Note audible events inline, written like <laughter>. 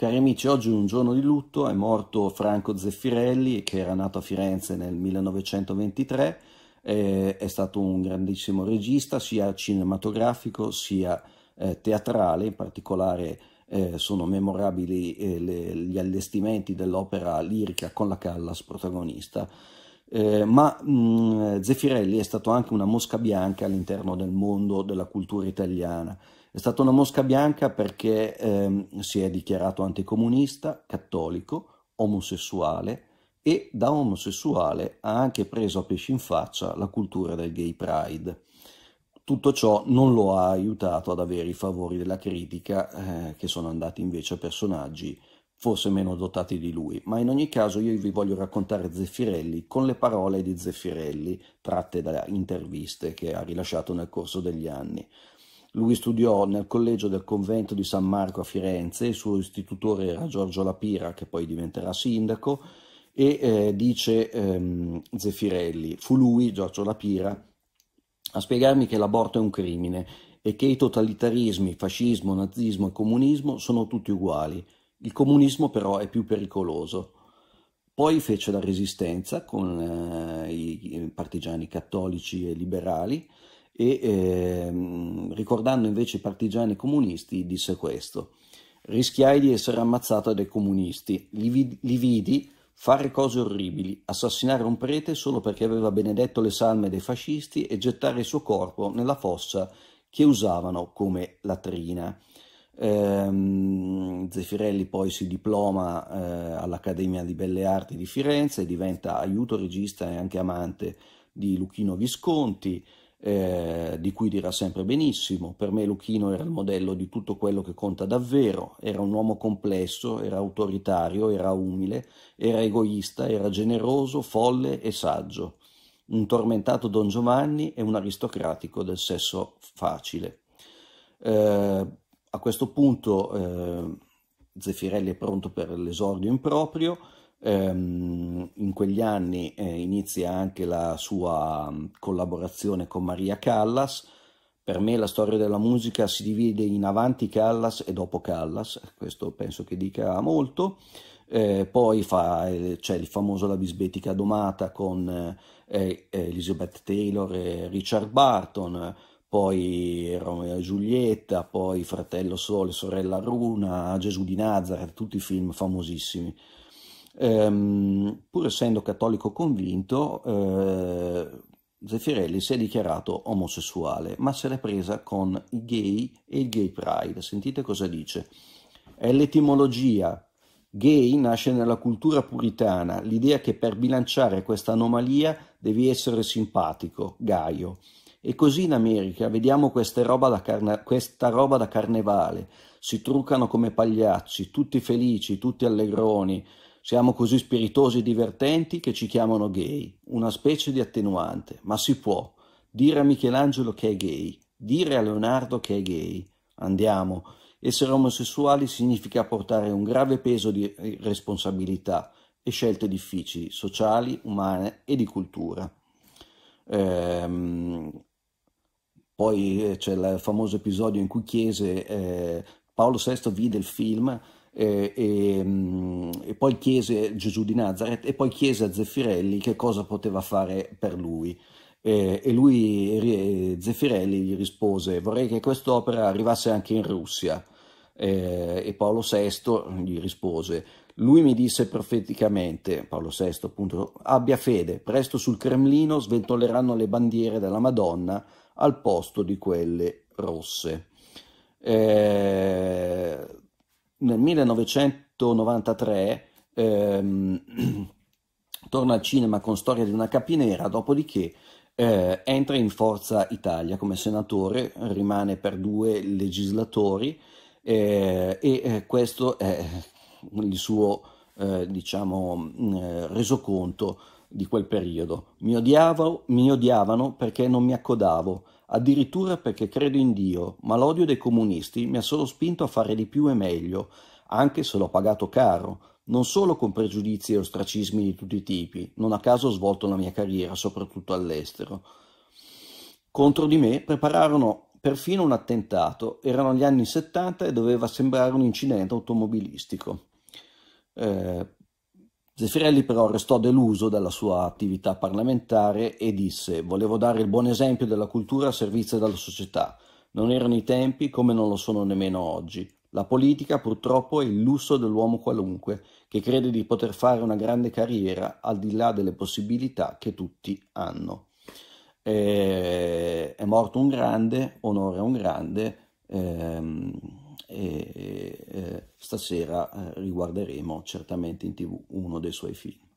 Cari amici, oggi è un giorno di lutto, è morto Franco Zeffirelli che era nato a Firenze nel 1923, eh, è stato un grandissimo regista sia cinematografico sia eh, teatrale, in particolare eh, sono memorabili eh, le, gli allestimenti dell'opera lirica con la Callas protagonista. Eh, ma mh, Zeffirelli è stato anche una mosca bianca all'interno del mondo della cultura italiana. È stata una mosca bianca perché ehm, si è dichiarato anticomunista, cattolico, omosessuale e da omosessuale ha anche preso a pesci in faccia la cultura del gay pride. Tutto ciò non lo ha aiutato ad avere i favori della critica, eh, che sono andati invece a personaggi forse meno dotati di lui, ma in ogni caso io vi voglio raccontare Zeffirelli con le parole di Zeffirelli tratte da interviste che ha rilasciato nel corso degli anni. Lui studiò nel collegio del convento di San Marco a Firenze, il suo istitutore era Giorgio Lapira, che poi diventerà sindaco, e eh, dice ehm, Zeffirelli, fu lui, Giorgio Lapira, a spiegarmi che l'aborto è un crimine e che i totalitarismi, fascismo, nazismo e comunismo sono tutti uguali il comunismo però è più pericoloso. Poi fece la resistenza con eh, i partigiani cattolici e liberali e eh, ricordando invece i partigiani comunisti disse questo. Rischiai di essere ammazzato dai comunisti, li, vi li vidi fare cose orribili, assassinare un prete solo perché aveva benedetto le salme dei fascisti e gettare il suo corpo nella fossa che usavano come latrina. Ehm, Zeffirelli poi si diploma eh, all'Accademia di Belle Arti di Firenze, diventa aiuto regista e anche amante di Luchino Visconti, eh, di cui dirà sempre benissimo. Per me Luchino era il modello di tutto quello che conta davvero, era un uomo complesso, era autoritario, era umile, era egoista, era generoso, folle e saggio. Un tormentato Don Giovanni e un aristocratico del sesso facile. Eh, a questo punto eh, Zeffirelli è pronto per l'esordio improprio, proprio, ehm, in quegli anni eh, inizia anche la sua mm, collaborazione con Maria Callas. Per me la storia della musica si divide in avanti Callas e dopo Callas, questo penso che dica molto. Eh, poi eh, c'è il famoso La bisbetica domata con eh, eh Elizabeth Taylor e Richard Barton, poi Romeo e eh, Giulietta, poi Fratello Sole, Sorella Runa, Gesù di Nazareth, tutti film famosissimi. Ehm, pur essendo cattolico convinto, eh, Zeffirelli si è dichiarato omosessuale, ma se l'è presa con i gay e il gay pride. Sentite cosa dice. È l'etimologia. Gay nasce nella cultura puritana, l'idea che per bilanciare questa anomalia devi essere simpatico, gaio. E così in America vediamo roba carna- questa roba da carnevale, si truccano come pagliacci, tutti felici, tutti allegroni, siamo così spiritosi e divertenti che ci chiamano gay, una specie di attenuante, ma si può dire a Michelangelo che è gay, dire a Leonardo che è gay. Andiamo, essere omosessuali significa portare un grave peso di eh, responsabilità e scelte difficili, sociali, umane e di cultura. Ehm, poi eh, c'è il famoso episodio in cui chiese, eh, Paolo VI vide il film eh, e, mm, e, poi chiese Gesù di Nazareth e poi chiese a Zeffirelli che cosa poteva fare per lui. Eh, e lui, Zeffirelli, gli rispose: Vorrei che quest'opera arrivasse anche in Russia. e Paolo VI gli rispose: lui mi disse profeticamente, Paolo VI appunto, abbia fede, presto sul Cremlino sventoleranno le bandiere della Madonna, al posto di quelle rosse. Eh, nel 1993 ehm, <clears throat> torna al cinema con Storia di una capinera, dopodiché eh, entra in Forza Italia come senatore, rimane per due legislatori eh, e eh, questo è il suo eh, diciamo, mm, eh, resoconto di quel periodo. Mi, odiavo, mi odiavano perché non mi accodavo, addirittura perché credo in Dio, ma l'odio dei comunisti mi ha solo spinto a fare di più e meglio, anche se l'ho pagato caro, non solo con pregiudizi e ostracismi di tutti i tipi, non a caso ho svolto la mia carriera soprattutto all'estero. Contro di me prepararono perfino un attentato, erano gli anni 70 e doveva sembrare un incidente automobilistico. Eh, Zeffirelli però restò deluso dalla sua attività parlamentare e disse «Volevo dare il buon esempio della cultura a servizio della società. Non erano i tempi, come non lo sono nemmeno oggi. La politica purtroppo è il lusso dell'uomo qualunque, che crede di poter fare una grande carriera al di là delle possibilità che tutti hanno. Eh, è morto un grande, onore a un grande. Ehm, e eh, stasera eh, riguarderemo certamente in tv uno dei suoi film.